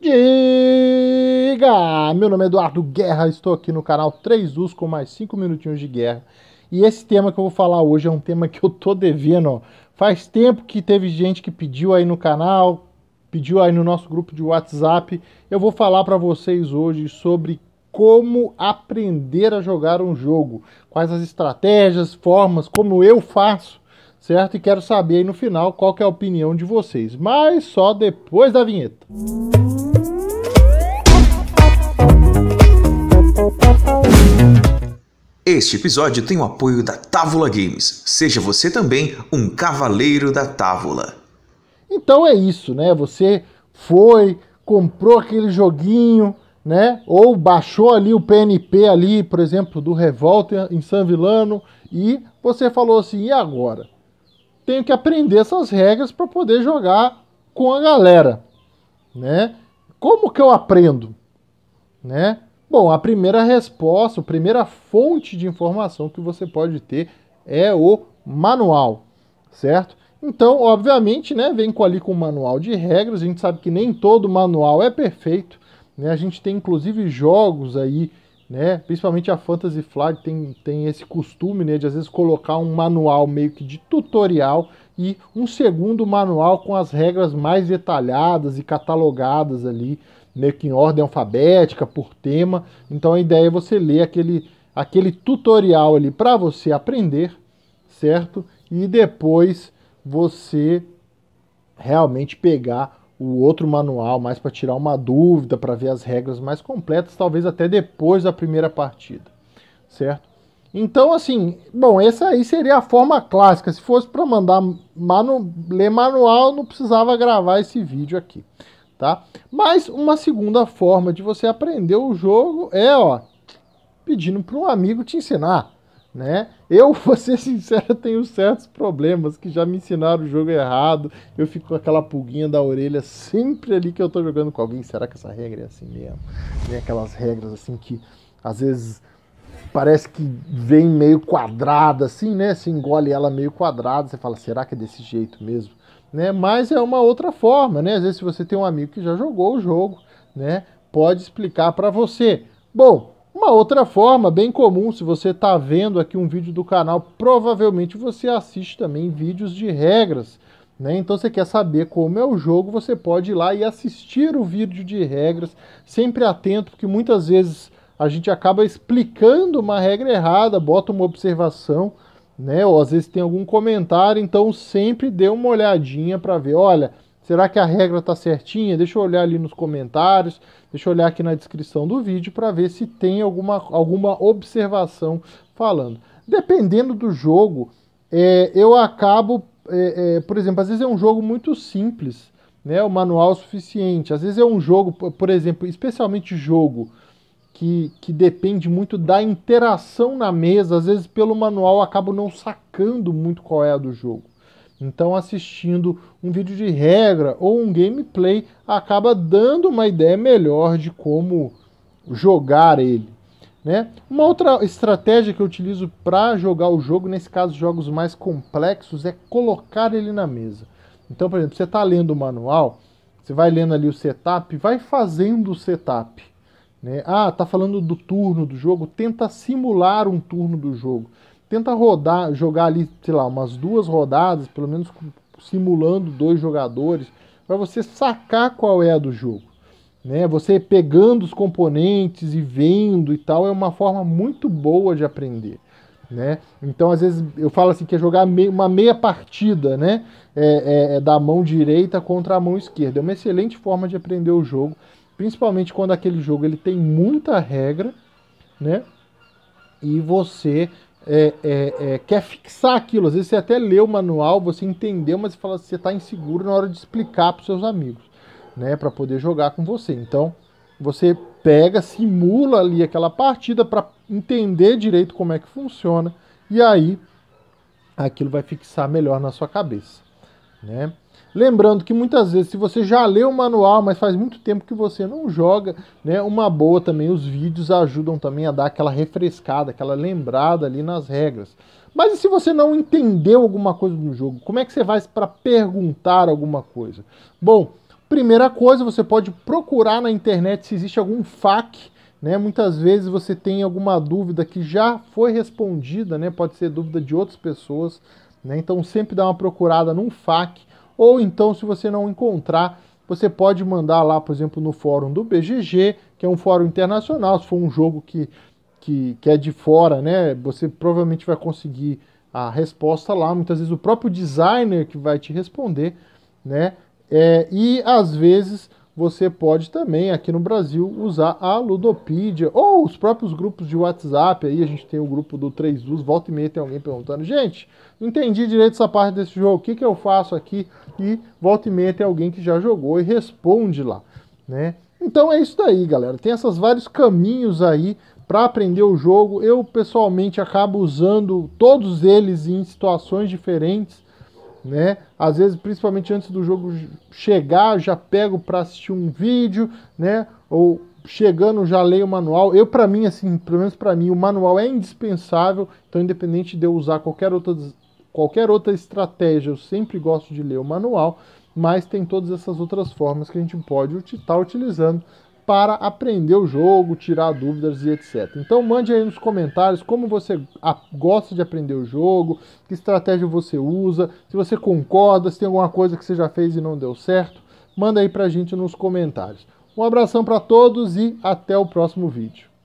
Diga! Meu nome é Eduardo Guerra, estou aqui no canal 3Us com mais 5 minutinhos de guerra. E esse tema que eu vou falar hoje é um tema que eu tô devendo, ó. Faz tempo que teve gente que pediu aí no canal, pediu aí no nosso grupo de WhatsApp. Eu vou falar para vocês hoje sobre como aprender a jogar um jogo, quais as estratégias, formas, como eu faço, certo? E quero saber aí no final qual que é a opinião de vocês, mas só depois da vinheta. Música Este episódio tem o apoio da Távola Games. Seja você também um cavaleiro da Távola. Então é isso, né? Você foi, comprou aquele joguinho, né? Ou baixou ali o PNP ali, por exemplo, do Revolta em San Vilano e você falou assim: "E agora? Tenho que aprender essas regras para poder jogar com a galera", né? Como que eu aprendo? Né? Bom, a primeira resposta, a primeira fonte de informação que você pode ter é o manual, certo? Então, obviamente, né, vem com ali com o manual de regras, a gente sabe que nem todo manual é perfeito, né? A gente tem inclusive jogos aí, né, principalmente a Fantasy Flag tem, tem esse costume, né, de às vezes colocar um manual meio que de tutorial e um segundo manual com as regras mais detalhadas e catalogadas ali, meio que em ordem alfabética, por tema. Então a ideia é você ler aquele, aquele tutorial ali para você aprender, certo? E depois você realmente pegar o outro manual mais para tirar uma dúvida, para ver as regras mais completas, talvez até depois da primeira partida, certo? Então, assim, bom, essa aí seria a forma clássica. Se fosse para mandar manu ler manual, não precisava gravar esse vídeo aqui tá? Mas uma segunda forma de você aprender o jogo é, ó, pedindo para um amigo te ensinar, né? Eu, vou ser sincero, tenho certos problemas que já me ensinaram o jogo errado. Eu fico com aquela pulguinha da orelha sempre ali que eu tô jogando com alguém. Será que essa regra é assim mesmo? Tem aquelas regras assim que às vezes parece que vem meio quadrada assim, né? Você engole ela meio quadrada, você fala, será que é desse jeito mesmo? né? Mas é uma outra forma, né? Às vezes se você tem um amigo que já jogou o jogo, né, pode explicar para você. Bom, uma outra forma bem comum, se você está vendo aqui um vídeo do canal, provavelmente você assiste também vídeos de regras. Né? Então você quer saber como é o jogo, você pode ir lá e assistir o vídeo de regras, sempre atento, porque muitas vezes a gente acaba explicando uma regra errada, bota uma observação, né? Ou às vezes tem algum comentário, então sempre dê uma olhadinha para ver, olha, será que a regra está certinha? Deixa eu olhar ali nos comentários, deixa eu olhar aqui na descrição do vídeo para ver se tem alguma, alguma observação falando. Dependendo do jogo, é, eu acabo, é, é, por exemplo, às vezes é um jogo muito simples, né? O manual é suficiente. Às vezes é um jogo, por exemplo, especialmente jogo que, que depende muito da interação na mesa. Às vezes, pelo manual, acabo não sacando muito qual é a do jogo. Então, assistindo um vídeo de regra ou um gameplay acaba dando uma ideia melhor de como jogar ele. Né? Uma outra estratégia que eu utilizo para jogar o jogo, nesse caso jogos mais complexos, é colocar ele na mesa. Então, por exemplo, você está lendo o manual, você vai lendo ali o setup, vai fazendo o setup. Né? Ah, tá falando do turno do jogo, tenta simular um turno do jogo. Tenta rodar, jogar ali, sei lá, umas duas rodadas, pelo menos simulando dois jogadores, para você sacar qual é a do jogo. Né? Você pegando os componentes e vendo e tal, é uma forma muito boa de aprender. Né? Então, às vezes, eu falo assim que é jogar meio, uma meia partida, né? É, é, é da mão direita contra a mão esquerda. É uma excelente forma de aprender o jogo principalmente quando aquele jogo ele tem muita regra, né? E você é, é, é, quer fixar aquilo. Às vezes você até lê o manual, você entendeu, mas você fala você está inseguro na hora de explicar para seus amigos, né? Para poder jogar com você. Então você pega, simula ali aquela partida para entender direito como é que funciona e aí aquilo vai fixar melhor na sua cabeça, né? Lembrando que muitas vezes, se você já leu o manual, mas faz muito tempo que você não joga, né? Uma boa também, os vídeos ajudam também a dar aquela refrescada, aquela lembrada ali nas regras. Mas e se você não entendeu alguma coisa no jogo? Como é que você vai para perguntar alguma coisa? Bom, primeira coisa, você pode procurar na internet se existe algum FAQ, né? Muitas vezes você tem alguma dúvida que já foi respondida, né? Pode ser dúvida de outras pessoas, né? Então sempre dá uma procurada num FAQ ou então, se você não encontrar, você pode mandar lá, por exemplo, no fórum do BGG, que é um fórum internacional. Se for um jogo que, que, que é de fora, né, você provavelmente vai conseguir a resposta lá. Muitas vezes o próprio designer que vai te responder, né? É, e às vezes você pode também aqui no Brasil usar a Ludopedia ou os próprios grupos de WhatsApp. Aí a gente tem o grupo do 3Us, volta e meia tem alguém perguntando: gente, não entendi direito essa parte desse jogo, o que, que eu faço aqui? E volta e meia tem alguém que já jogou e responde lá, né? Então é isso daí, galera. Tem esses vários caminhos aí para aprender o jogo. Eu pessoalmente acabo usando todos eles em situações diferentes né? Às vezes, principalmente antes do jogo chegar, já pego para assistir um vídeo, né? Ou chegando já leio o manual. Eu para mim assim, pelo menos para mim, o manual é indispensável, então independente de eu usar qualquer outra qualquer outra estratégia, eu sempre gosto de ler o manual, mas tem todas essas outras formas que a gente pode estar tá utilizando para aprender o jogo, tirar dúvidas e etc. Então mande aí nos comentários como você gosta de aprender o jogo, que estratégia você usa, se você concorda, se tem alguma coisa que você já fez e não deu certo, manda aí pra gente nos comentários. Um abração para todos e até o próximo vídeo.